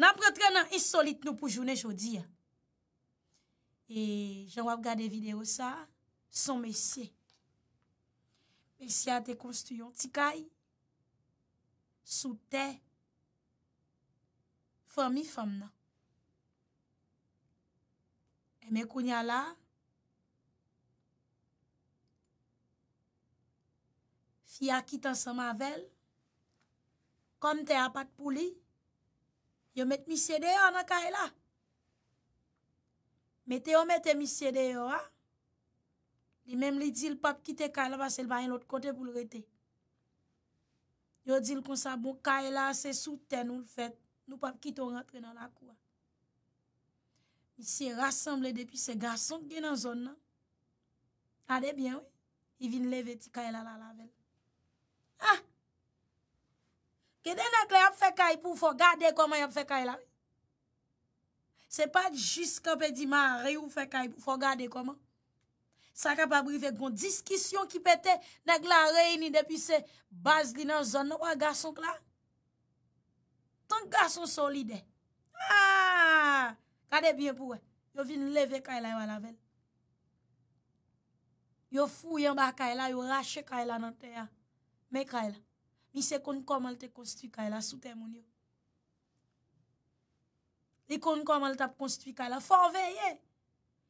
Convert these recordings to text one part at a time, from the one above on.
Nan protre nan isolit nou pou jounen jodi ya. E jen wap gade video sa, son mesye. Mesye a te konstuyon. Ti kaj, sou te, fomi fom nan. E men kounya la, fi a kit ansan mavel, kon te apak pou li, kon te apak pou li, Yo met mi sede yo nan Kaila. E Mete yo mette mi sede yo, a. Li mem li di l pap kite Kaila e vase l vayen l ot kote pou l rete. Yo di l konsa, bon Kaila e se soute nou l fete. Nou pap kite ou rentre nan la kou a. Li si rassemble depi se gasonk gen an zon nan. A de bien, wè. Li vin leve ti Kaila la lavel. Ha! Ha! Kede nèk lè ap fè kay pou fò gade koman ap fè kay la? Se pa jis kèpe di ma re ou fè kay pou fò gade koman? Sa kèpe ap brive goun diskisyon ki pète nèk la re yini depi se bas li nan zon nou a gason kla? Ton gason solide. Ah! Kade biye pou we? Yo vin leve kay la yon wala ven. Yo fou yon ba kay la, yo rache kay la nan te ya. Mè kay la. mi se kon konman te konsti ki la sou temoun yo. Li kon konman te konsti ki la. Fon veye.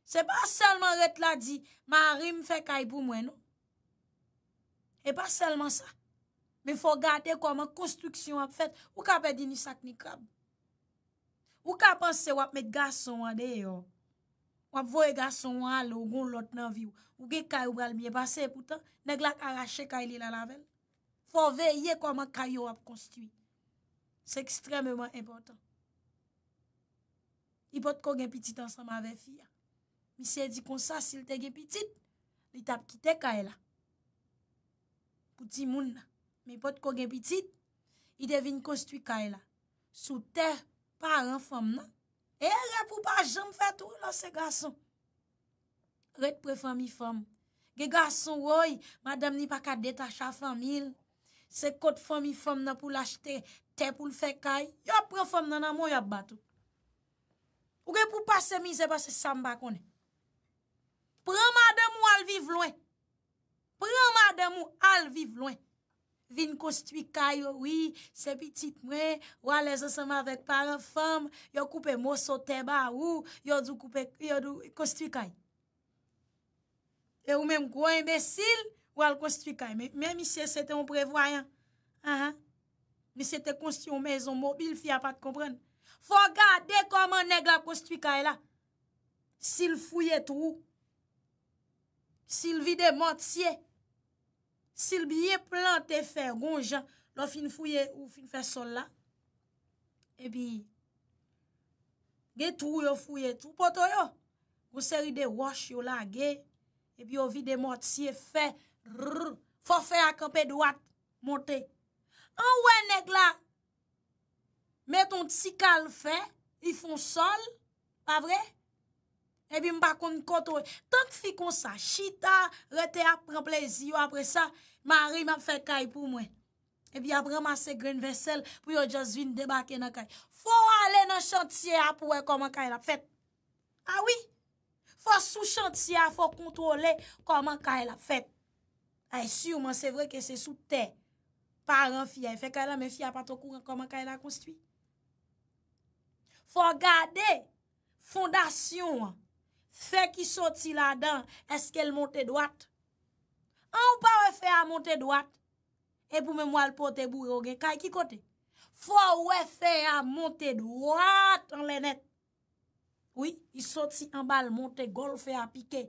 Se pa selman ret la di, ma rim fek aipou mwen yo. E pa selman sa. Men fon gate konman konsti ki yo ap fet. Wou kape di ni sak ni krab. Wou ka pense wap me gason an de yo. Wap vwe gason an lo, ou goun lot nan viyo. Ou ge kawal miye. Pase, putan, neg lak arashe ki li la lavel. pou veye kwa man kayo ap konstwi. Se ekstrememan important. I pot kong gen pitit ansan ma ve fi ya. Mi se di konsa, si l te gen pitit, li tap kite kaya la. Pouti moun la. Mi pot kong gen pitit, i devin konstwi kaya la. Sou te, paran fom nan. E, repou pa jom fè tou la se gason. Ret pou fomi fom. Ge gason woy, madam ni pakadeta chafan mil. Se kote fom yi fom nan pou lachte te pou lfe kaj, yo pre fom nan nan moun yab batou. Ou gen pou pase mi ze base samba konen. Preman de mou al vive lwen. Preman de mou al vive lwen. Vin kostwi kaj yo wii, se pitit mwen, wale zesama vek pare fom, yo koupe moso te ba ou, yo du kostwi kaj. E ou menm kwa imbesil, Ou al konstwikaye. Men mi se se te on prevoyan. Ha ah, ha. Mi se te konstwikaye ou mezon mobil fi apat kompren. Fogade koman neg la konstwikaye la. Sil fouye trou. Sil vide moutsiye. Sil biye plante fe ronjan. Lo fin fouye ou fin fe sol la. E eh bi. Ge trou yo fouye trou poto yo. Ou seri de wash yo la ge. E bi yo vide moutsiye fe ronjan. fò fè akopè dwat montè. An wè neg la, meton tsi kal fè, i fon sol, pa vre? Ebi mba kon kont wè. Tan ki fi kon sa, chita, rete ap pren plezi yo apre sa, mari map fè kaj pou mwen. Ebi ap remase gren vesel, pou yo jazvin debake nan kaj. Fò ale nan chantye ap wè koman kaj la fèt. A wè? Fò sou chantye ap fò kontrole koman kaj la fèt. Ay sureman se vre ke se sou tè. Paran fia. Fè kè la men fia pa to kou koman kè la konstitwi. Fò gade fondasyon. Fè ki soti la dan. Eske l monte dwat. An ou pa we fè a monte dwat. E pou men mwal pote bou yon gen. Kè ki kote? Fò we fè a monte dwat an lenet. Oui, i soti an bal monte gol fè a pike.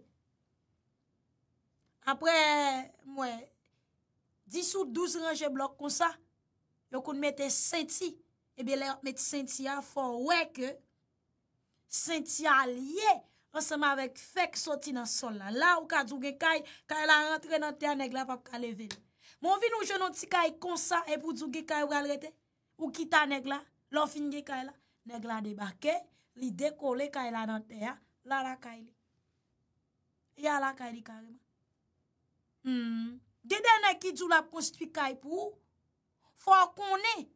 apre, mwen, 10 ou 12 ranje blok kon sa, yo kon mette senti, ebe le mette senti an fon weke, senti an liye, an seman vek fek soti nan sol la, la ou ka djouge kay, kay la rentre nan teya negla pa ka levele. Mon vi nou jenon ti kay kon sa, epou djouge kay wale rete, ou kita negla, lor finge kay la, negla debake, li dekole kay la nan teya, la la kay li. Ya la kay li kareman. Hmm. Dede ne ki djou la prostitwi kay pou, fwa konen,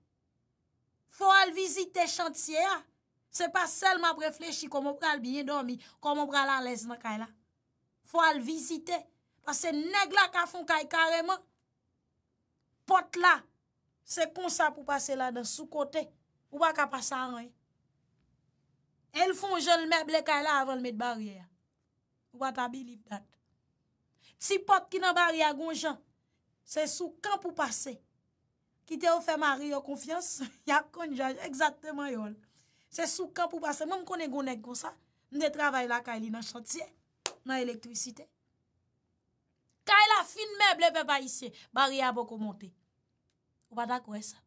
fwa al vizite chantiye a, se pa sel ma brefleshi kon moun pral binye dormi, kon moun pral al lez nan kay la. Fwa al vizite, se neg la ka fon kay kareman, pot la, se kon sa pou pase la dan sou kote, ou ba ka pasa anay. El fon jel meble kay la avan l met barye a. Ou ba tabi liptat. Si pot ki nan bariya gon jan, se sou kan pou pase. Ki te ou fe mari yo konfians, ya kon jan, ekzakteman yo. Se sou kan pou pase, moun konen gounen kon sa, nou de travay la ka li nan chantiye, nan elektrisite. Ka e la fin meble pe ba isye, bariya bo kon monte. Ou pa da kowe sa.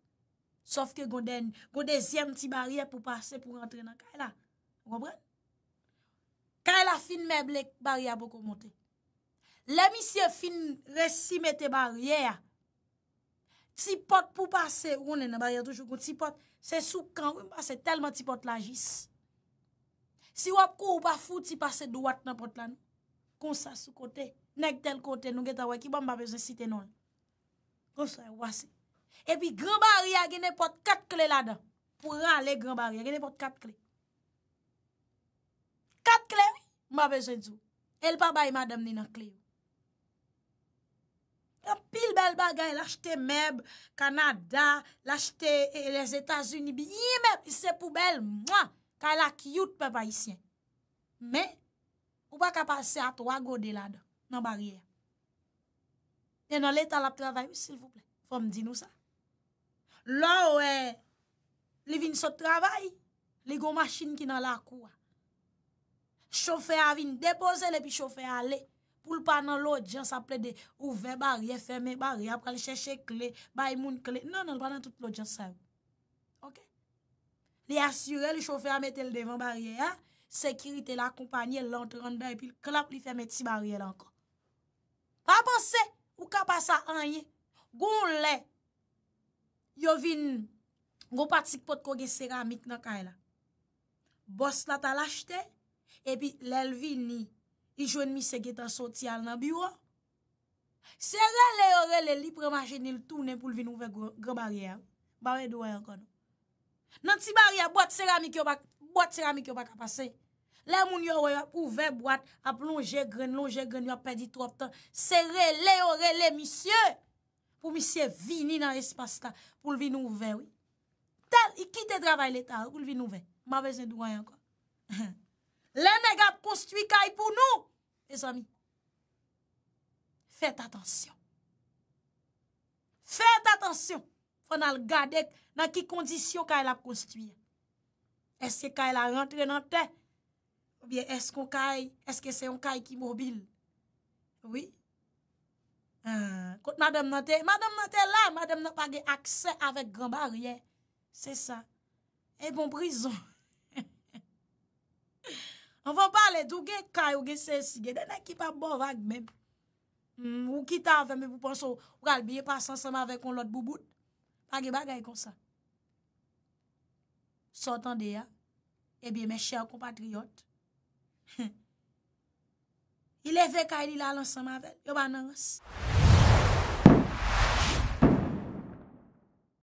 Sof ke goun den, goun dezyen ti bariya e pou pase, pou rentre nan ka e la. Ou kompren? Ka la fin meble, bariya bo kon monte. Le misye fin resime te barye ya. Ti pot pou pase oune nan barye toujou kon. Ti pot se sou kan wè pa se telman ti pot la jis. Si wap kou ou pa foute, ti pase duwat nan pot lan. Kon sa sou kote. Nèk tel kote nou geta wè ki ban ma vezè sitenon. Kon sa wase. E pi gran barye a genè pot kat kle la dan. Pou ran le gran barye a genè pot kat kle. Kat kle wè ma vezè djou. El pa bay madam ni nan kle wè. Yon pil bel bagay, lachte meb, Kanada, lachte eh, eh, les Etats-Unis bi, yi meb, se pou bel, mwa, ka la kiout pe pa isyen. Me, ou baka pase atwa go de la do, nan barye. Yon alet alap travay, s'il vouple, fòm di nou sa. Lò ou e, li vin sot travay, li go machin ki nan la akou a. Chofè a vin, depose le, pi chofè a le. Poul pa nan lò diyan sa ple de ouve barye, feme barye, apre li chèche kle, bay moun kle. Nan nan, pa nan tout lò diyan serve. Ok? Li asyre, li chofe a mette l'devan barye, ha? Sekirite la kompanyen, l'antren de, epi l'klap li feme ti barye la ankon. Pa bose, ou ka pasa anye, goun le, yo vin, goun patik pot kogue seramik nan kay la. Bos la talache te, epi lèl vin ni. I jwen mi se getan soti al nan biwa. Serre le ore le li prema jenil toune pou lvin ouve gwa bariyan. Bariyan douwe akon. Nan ti bariyan, boat seramik yo bak, boat seramik yo bak apase. Le moun yo ouve boat, ap lonje gren, lonje gren, yo ap pedi trop tan. Serre le ore le misye, pou misye vini nan espasta pou lvin ouve. Tal, i kite travay letal pou lvin ouve. Ma vezen douwe akon. Le neg ap konstwi kay pou nou. E zami. Fète atensyon. Fète atensyon. Fè nan l gadek nan ki kondisyon kay la konstwi. Eske kay la rentre nan te. Obyen eske se yon kay ki mobil. Oui. Kote nan dem nan te. Nan dem nan te la. Nan dem nan pa de akse avèk gran barye. Se sa. E bon brison. An van pale tou gen kay ou gen sensi gen den ekip ap bov ak men. Ou kita ave men pou panso ou kalbi e pas ansan sama vek kon lot bouboun. Pag e bagay kon sa. Sotan de ya, e bi men chè ou kompatriot. I le vek kay li la ansan sama vek, yo ba nan ans.